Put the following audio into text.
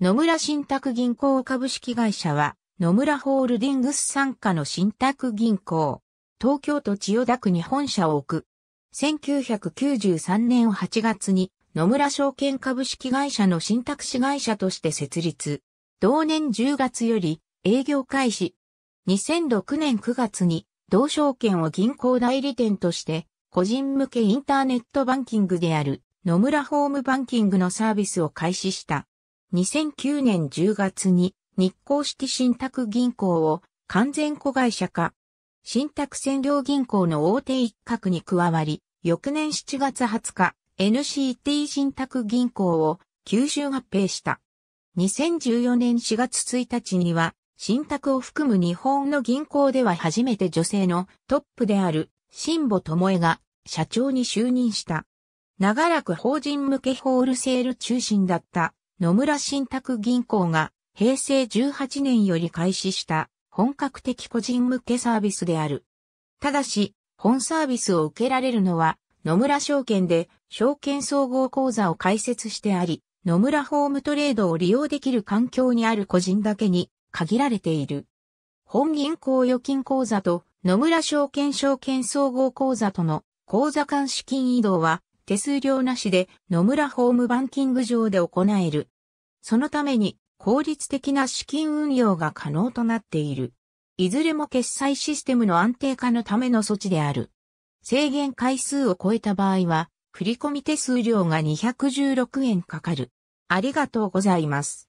野村信託銀行株式会社は、野村ホールディングス傘下の信託銀行、東京都千代田区に本社を置く。1993年8月に野村証券株式会社の信託子会社として設立。同年10月より営業開始。2006年9月に同証券を銀行代理店として個人向けインターネットバンキングである野村ホームバンキングのサービスを開始した。2009年10月に日光シティ信託銀行を完全子会社化。信託占領銀行の大手一角に加わり、翌年7月20日、NCT 信託銀行を吸収合併した。2014年4月1日には、信託を含む日本の銀行では初めて女性のトップである、新保智恵が社長に就任した。長らく法人向けホールセール中心だった野村信託銀行が平成18年より開始した本格的個人向けサービスである。ただし、本サービスを受けられるのは野村証券で証券総合口座を開設してあり、野村ホームトレードを利用できる環境にある個人だけに限られている。本銀行預金口座と野村証券証券総合口座との口座間資金移動は手数料なしで野村ホームバンキング上で行える。そのために効率的な資金運用が可能となっている。いずれも決済システムの安定化のための措置である。制限回数を超えた場合は、振込手数料が216円かかる。ありがとうございます。